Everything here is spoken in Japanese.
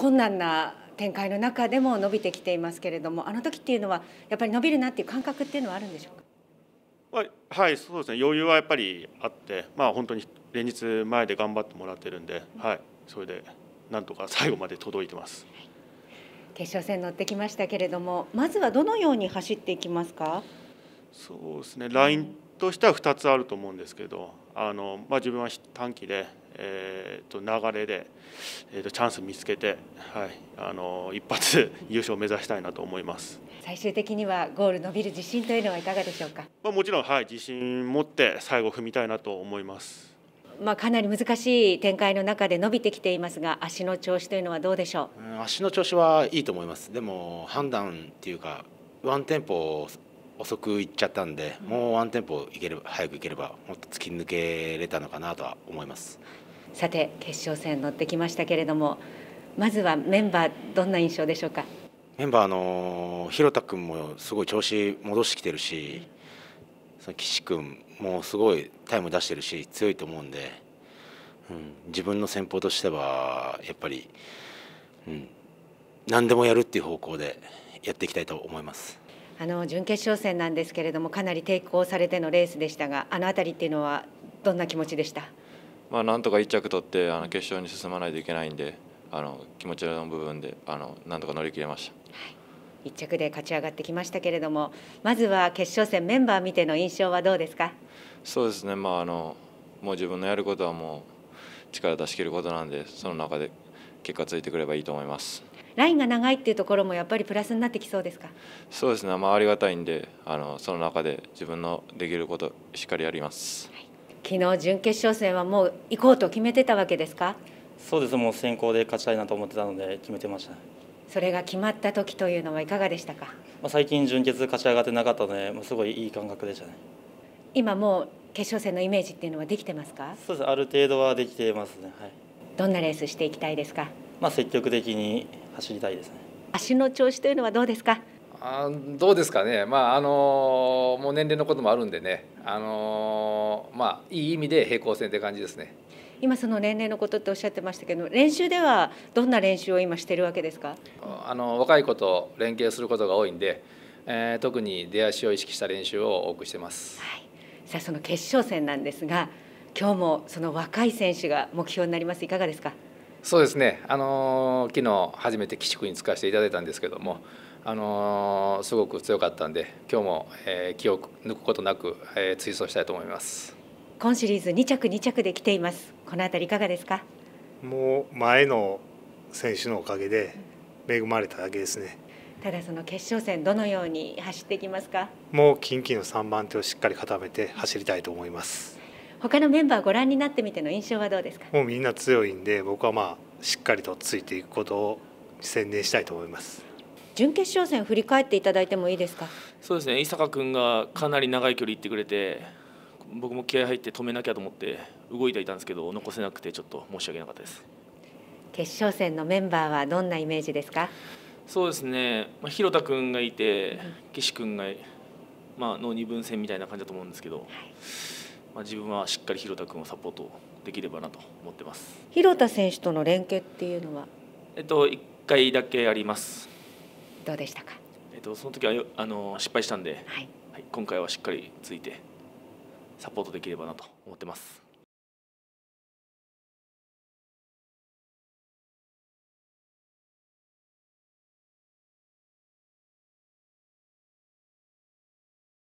困難な展開の中でも伸びてきていますけれどもあの時っていうのはやっぱり伸びるなっていう感覚っていうのはあるんでしょうかはい、そうですね余裕はやっぱりあって、まあ、本当に連日前で頑張ってもらってるんで、うん、はい、それでなんとか最後まで届いてます。決勝戦乗ってきましたけれどもまずはどのように走っていきますかそうですねラインとしては2つあると思うんですけどあの、まあ、自分は短期でえー、と流れで、えー、とチャンス見つけて、はい、あの一発 優勝を目指したいなと思います最終的にはゴール伸びる自信というのはいかがでしょうか、まあ、もちろん、はい、自信持って最後踏みたいなと思います。まあ、かなり難しい展開の中で伸びてきていますが足の調子というのはどうでしょう、うん、足の調子はいいと思いますでも判断っていうかワンテンポ遅く行っちゃったんで、もうワンテンポいければ早く行ければもっと突き抜けれたのかなとは思いますさて決勝戦乗ってきましたけれどもまずはメンバーどんな印象でしょうかメンバーの広田君もすごい調子戻してきてるし、その岸君もすごいタイム出してるし強いと思うんで、うん、自分の戦法としてはやっぱり、うん、何でもやるっていう方向でやっていきたいと思います。あの準決勝戦なんですけれどもかなり抵抗されてのレースでしたがあの辺りっていうのはどんな気持ちでしたまあ、なんとか1着取ってあの決勝に進まないといけないんであの気持ちの部分であのなんとか乗り切れました、はい、1着で勝ち上がってきましたけれどもまずは決勝戦メンバー見ての印象はどうですかそうですね、まあ、あのもう自分のやることはもう力出し切ることなんでその中で結果ついてくればいいと思います。ラインが長いっていうところもやっぱりプラスになってきそうですかそうですね、まあ、ありがたいんであのその中で自分のできることしっかりやります、はい、昨日準決勝戦はもう行こうと決めてたわけですかそうですもう先行で勝ちたいなと思ってたので決めてましたそれが決まった時というのはいかがでしたか、まあ、最近準決勝ち上がってなかったので、まあ、すごいいい感覚でしたね今もう決勝戦のイメージっていうのはできてますかそうですある程度はできてますねはいどんなレースしていきたいですかまあ積極的に走りたいですね足の調子というのはどうですかあどうですかね、まああのもう年齢のこともあるんでね、あのまあ、いい意味で平行線って感じですね。今その年齢のことっておっしゃってましたけど練習ではどんな練習を今してるわけですかあの若い子と連携することが多いんで、えー、特に出足を意識した練習を多くしてます、はい、さあその決勝戦なんですが今日もその若い選手が目標になりますいかがですかそうですね、あの昨日初めて寄宿に使わせていただいたんですけども、あのすごく強かったんで、今日も、えー、気を抜くことなく、えー、追走したいと思います今シリーズ2着、2着で来ています、このあり、いかがですかもう前の選手のおかげで、恵まれただけですね。ただその決勝戦どのように走っていきますかもう近畿の3番手をしっかり固めて走りたいと思います他のメンバーご覧になってみての印象はどうですかもうみんな強いんで僕はまあしっかりとついていくことを宣伝したいと思います準決勝戦振り返っていただいてもいいですかそうですね伊坂君がかなり長い距離行ってくれて僕も気合入って止めなきゃと思って動いていたんですけど残せなくてちょっと申し訳なかったです決勝戦のメンバーはどんなイメージですかそうですね、まあ、広田君がいて岸君が、まあ、の二分戦みたいな感じだと思うんですけど、はいまあ、自分はしっかり広田君をサポートできればなと思ってます広田選手との連携っていうのは、えっと、1回だけありますどうでしたか、えっと、その時はあの失敗したんで、はい、はい、今回はしっかりついてサポートできればなと思ってます。